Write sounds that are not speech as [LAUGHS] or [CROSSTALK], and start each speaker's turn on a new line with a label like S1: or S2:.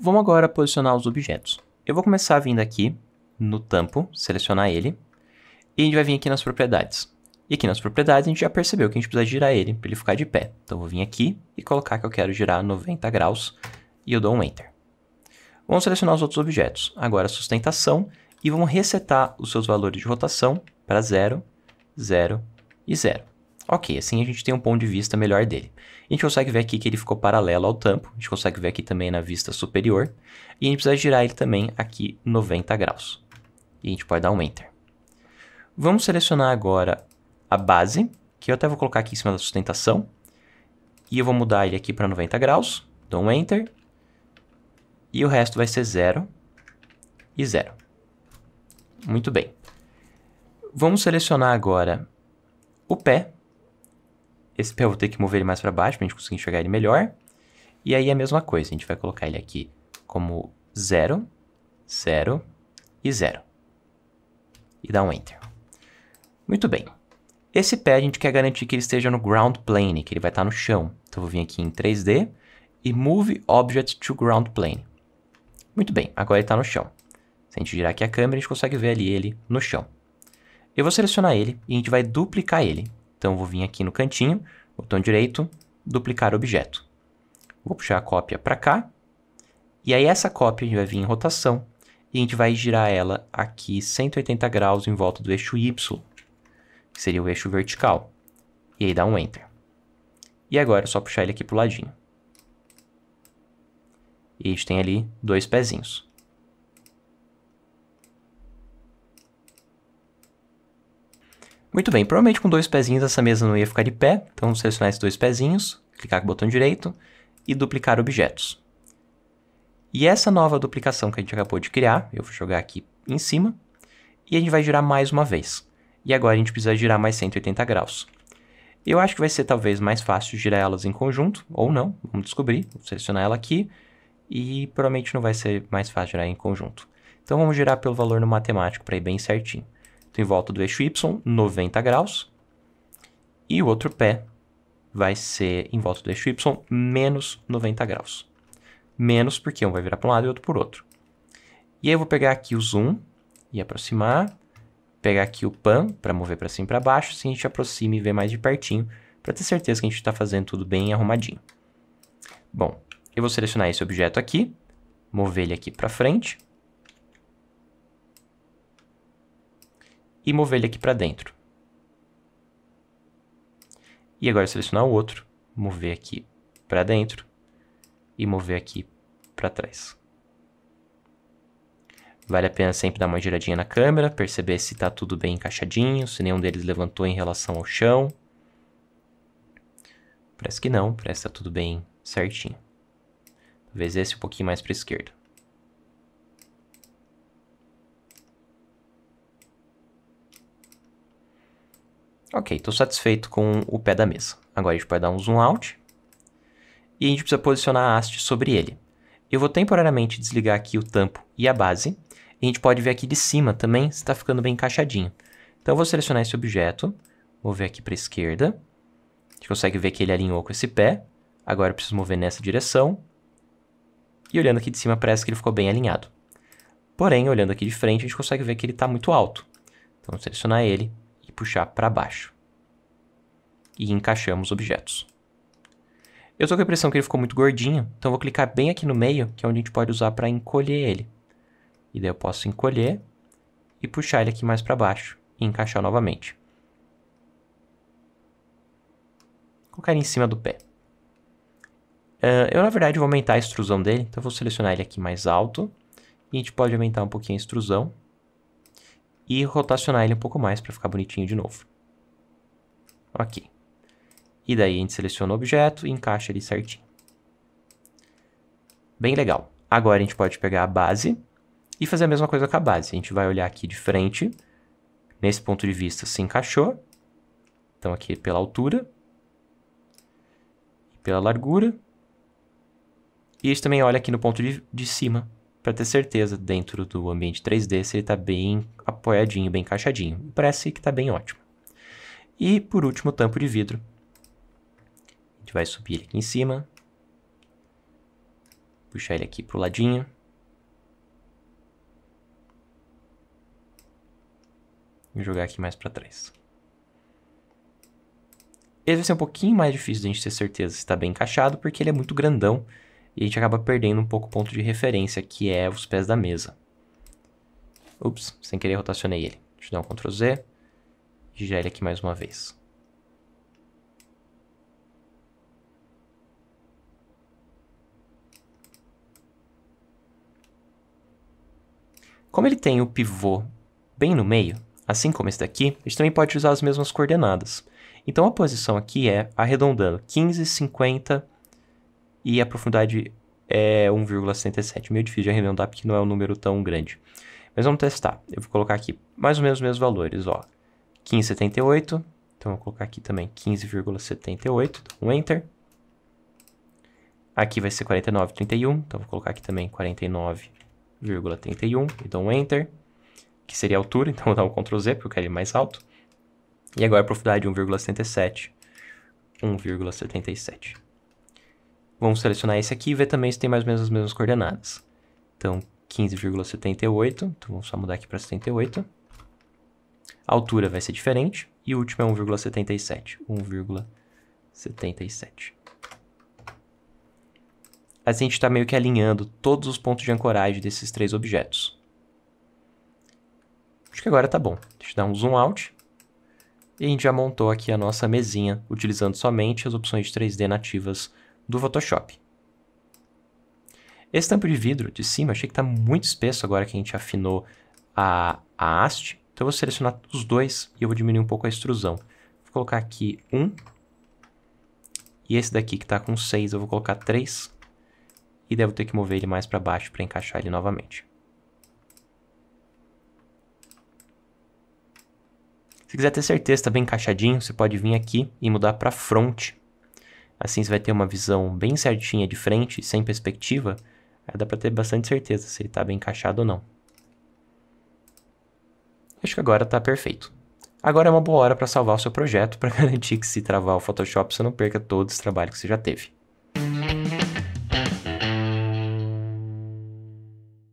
S1: Vamos agora posicionar os objetos. Eu vou começar vindo aqui no tampo, selecionar ele, e a gente vai vir aqui nas propriedades. E aqui nas propriedades a gente já percebeu que a gente precisa girar ele para ele ficar de pé. Então eu vou vir aqui e colocar que eu quero girar 90 graus e eu dou um Enter. Vamos selecionar os outros objetos. Agora sustentação e vamos resetar os seus valores de rotação para 0, 0 e 0. Ok, assim a gente tem um ponto de vista melhor dele. A gente consegue ver aqui que ele ficou paralelo ao tampo, a gente consegue ver aqui também na vista superior, e a gente precisa girar ele também aqui 90 graus. E a gente pode dar um Enter. Vamos selecionar agora a base, que eu até vou colocar aqui em cima da sustentação, e eu vou mudar ele aqui para 90 graus, dou um Enter, e o resto vai ser 0 e 0. Muito bem. Vamos selecionar agora o pé, esse pé eu vou ter que mover ele mais para baixo para a gente conseguir enxergar ele melhor. E aí é a mesma coisa, a gente vai colocar ele aqui como 0, 0 e 0. E dá um Enter. Muito bem. Esse pé a gente quer garantir que ele esteja no ground plane, que ele vai estar tá no chão. Então eu vou vir aqui em 3D e Move Object to Ground Plane. Muito bem, agora ele está no chão. Se a gente girar aqui a câmera, a gente consegue ver ali ele no chão. Eu vou selecionar ele e a gente vai duplicar ele então vou vir aqui no cantinho, botão direito, duplicar objeto. Vou puxar a cópia para cá. E aí essa cópia a gente vai vir em rotação e a gente vai girar ela aqui 180 graus em volta do eixo Y, que seria o eixo vertical. E aí dá um Enter. E agora é só puxar ele aqui para o ladinho. E a gente tem ali dois pezinhos. Muito bem, provavelmente com dois pezinhos essa mesa não ia ficar de pé, então selecionar esses dois pezinhos, clicar com o botão direito e duplicar objetos. E essa nova duplicação que a gente acabou de criar, eu vou jogar aqui em cima, e a gente vai girar mais uma vez. E agora a gente precisa girar mais 180 graus. Eu acho que vai ser talvez mais fácil girar elas em conjunto, ou não, vamos descobrir. Vou selecionar ela aqui, e provavelmente não vai ser mais fácil girar em conjunto. Então vamos girar pelo valor no matemático para ir bem certinho em volta do eixo Y, 90 graus. E o outro pé vai ser em volta do eixo Y, menos 90 graus. Menos porque um vai virar para um lado e outro para o outro. E aí eu vou pegar aqui o zoom e aproximar. Pegar aqui o pan para mover para cima e para baixo, assim a gente aproxima e vê mais de pertinho, para ter certeza que a gente está fazendo tudo bem arrumadinho. Bom, eu vou selecionar esse objeto aqui, mover ele aqui para frente e mover ele aqui para dentro. E agora selecionar o outro, mover aqui para dentro e mover aqui para trás. Vale a pena sempre dar uma giradinha na câmera, perceber se está tudo bem encaixadinho, se nenhum deles levantou em relação ao chão. Parece que não, parece que está tudo bem certinho. Talvez esse um pouquinho mais para a esquerda. Ok, estou satisfeito com o pé da mesa. Agora a gente pode dar um zoom out. E a gente precisa posicionar a haste sobre ele. Eu vou temporariamente desligar aqui o tampo e a base. E a gente pode ver aqui de cima também se está ficando bem encaixadinho. Então eu vou selecionar esse objeto. Mover aqui para a esquerda. A gente consegue ver que ele alinhou com esse pé. Agora eu preciso mover nessa direção. E olhando aqui de cima parece que ele ficou bem alinhado. Porém, olhando aqui de frente, a gente consegue ver que ele está muito alto. Então, vou selecionar ele e puxar para baixo. E encaixamos objetos. Eu tô com a impressão que ele ficou muito gordinho, então vou clicar bem aqui no meio, que é onde a gente pode usar para encolher ele. E daí eu posso encolher e puxar ele aqui mais para baixo e encaixar novamente. colocar ele em cima do pé. Uh, eu, na verdade, vou aumentar a extrusão dele, então eu vou selecionar ele aqui mais alto. E a gente pode aumentar um pouquinho a extrusão e rotacionar ele um pouco mais para ficar bonitinho de novo. Ok. E daí a gente seleciona o objeto e encaixa ele certinho. Bem legal. Agora a gente pode pegar a base e fazer a mesma coisa com a base. A gente vai olhar aqui de frente, nesse ponto de vista se encaixou. Então aqui pela altura, pela largura. E a gente também olha aqui no ponto de, de cima, para ter certeza dentro do ambiente 3D se ele está bem apoiadinho, bem encaixadinho. Parece que está bem ótimo. E por último, o tampo de vidro. A gente vai subir ele aqui em cima. Puxar ele aqui para o ladinho. E jogar aqui mais para trás. Esse vai ser um pouquinho mais difícil de a gente ter certeza se está bem encaixado, porque ele é muito grandão. E a gente acaba perdendo um pouco o ponto de referência, que é os pés da mesa. Ups, sem querer rotacionei ele. Deixa eu dar um Ctrl Z e girar ele aqui mais uma vez. Como ele tem o pivô bem no meio, assim como esse daqui, a gente também pode usar as mesmas coordenadas. Então a posição aqui é, arredondando, 15, 50, e a profundidade é 1,67. Meio difícil de arredondar porque não é um número tão grande. Mas vamos testar. Eu vou colocar aqui mais ou menos os mesmos valores, ó. 15,78. Então, eu vou colocar aqui também 15,78. Então, um Enter. Aqui vai ser 49,31. Então, vou colocar aqui também 49,31. E dou um Enter. Que seria a altura. Então, vou dar um Ctrl Z, porque eu quero ir mais alto. E agora a profundidade 1,77. 1,77. Vamos selecionar esse aqui e ver também se tem mais ou menos as mesmas coordenadas. Então, 15,78. Então, vamos só mudar aqui para 78. A altura vai ser diferente. E o último é 1,77. 1,77. Assim, a gente está meio que alinhando todos os pontos de ancoragem desses três objetos. Acho que agora tá bom. Deixa eu dar um zoom out. E a gente já montou aqui a nossa mesinha, utilizando somente as opções 3D nativas do Photoshop. Esse tampo de vidro de cima, achei que está muito espesso agora que a gente afinou a, a haste. Então eu vou selecionar os dois e eu vou diminuir um pouco a extrusão. Vou colocar aqui 1. Um, e esse daqui que está com 6, eu vou colocar 3. E devo ter que mover ele mais para baixo para encaixar ele novamente. Se quiser ter certeza, que está bem encaixadinho, você pode vir aqui e mudar para front assim você vai ter uma visão bem certinha de frente, sem perspectiva, aí dá para ter bastante certeza se ele está bem encaixado ou não. Acho que agora está perfeito. Agora é uma boa hora para salvar o seu projeto [LAUGHS] para garantir que se travar o Photoshop você não perca todo esse trabalho que você já teve.